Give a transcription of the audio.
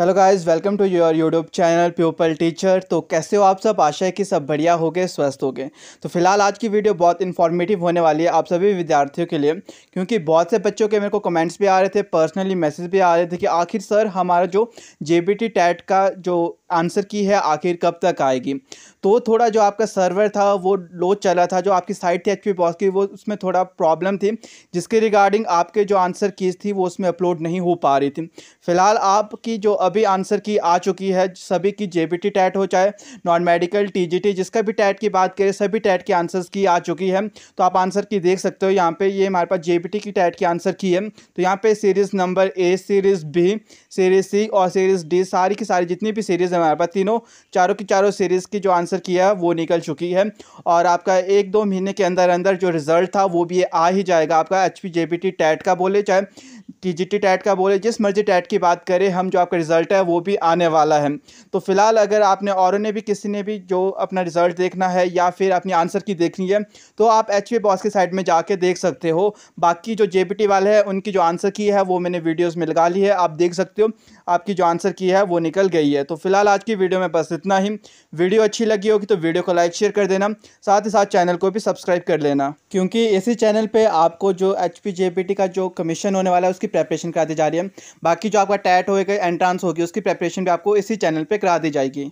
hello guys welcome to your YouTube channel pupil teacher तो कैसे हो आप सब आशा है कि सब बढ़िया हो गए स्वस्थ हो गए तो फिलहाल आज की वीडियो बहुत इन्फॉर्मेटिव होने वाली है आप सभी विद्यार्थियों के लिए क्योंकि बहुत से बच्चों के मेरे को कमेंट्स भी आ रहे थे पर्सनली मैसेज भी आ रहे थे कि आखिर सर हमारा जो जे बी टी टैट का जो आंसर की है आखिर कब तक आएगी तो थोड़ा जो आपका सर्वर था वो लो चला था जो आपकी साइट थी एच पी बॉस की वो उसमें थोड़ा प्रॉब्लम थी जिसके रिगार्डिंग आपके जो आंसर कीज थी वो उसमें अपलोड नहीं हो पा रही थी फिलहाल आपकी जो अभी आंसर की आ चुकी है सभी की जे बी टी टैट हो चाहे non medical T G T जिसका भी टैट की बात करें सभी टैट की आंसर की आ चुकी है तो आप आंसर की देख सकते हो यहाँ पर ये हमारे पास जे बी टी की टैट की आंसर की है तो यहाँ पर series number A series B series C और सीरीज़ डी सारी की सारी जितनी भी सीरीज़ में हमारे पास तीनों चारों की चारों सीरीज़ की जो आंसर किया है वो निकल चुकी है और आपका एक दो महीने के अंदर अंदर जो रिज़ल्ट था वो भी आ ही जाएगा आपका एच पी टैट का बोले चाहे कि जी टी टैट का बोले जिस मर्जी टैट की बात करें हम जो आपका रिज़ल्ट है वो भी आने वाला है तो फ़िलहाल अगर आपने औरों ने भी किसी ने भी जो अपना रिज़ल्ट देखना है या फिर अपनी आंसर की देखनी है तो आप एच पी बॉस की साइड में जाके देख सकते हो बाकी जो जे पी वाले हैं उनकी जो आंसर की है वो मैंने वीडियोज़ में लगा ली है आप देख सकते हो आपकी जो आंसर की है वो निकल गई है तो फ़िलहाल आज की वीडियो में बस इतना ही वीडियो अच्छी लगी होगी तो वीडियो को लाइक शेयर कर देना साथ ही साथ चैनल को भी सब्सक्राइब कर लेना क्योंकि इसी चैनल पर आपको जो H P J P T का जो कमीशन होने वाला है उसकी प्रेपरेशन करा दी जा रही है बाकी जो आपका टैट होएगा एंट्रांस होगी उसकी प्रेपरेशन भी आपको इसी चैनल पर करा दी जाएगी